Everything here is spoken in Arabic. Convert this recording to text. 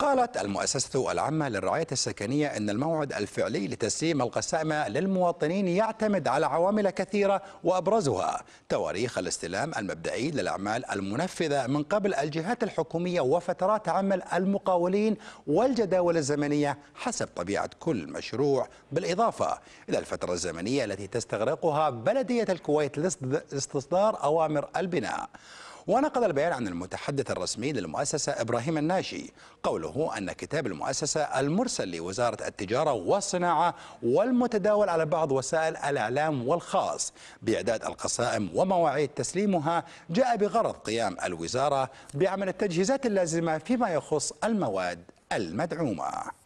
قالت المؤسسة العامة للرعاية السكنية أن الموعد الفعلي لتسليم القسائم للمواطنين يعتمد على عوامل كثيرة وأبرزها تواريخ الاستلام المبدئي للأعمال المنفذة من قبل الجهات الحكومية وفترات عمل المقاولين والجداول الزمنية حسب طبيعة كل مشروع بالإضافة إلى الفترة الزمنية التي تستغرقها بلدية الكويت لاستصدار أوامر البناء ونقل البيان عن المتحدث الرسمي للمؤسسة إبراهيم الناشي قوله أن كتاب المؤسسة المرسل لوزارة التجارة والصناعة والمتداول على بعض وسائل الإعلام والخاص بإعداد القصائم ومواعيد تسليمها جاء بغرض قيام الوزارة بعمل التجهيزات اللازمة فيما يخص المواد المدعومة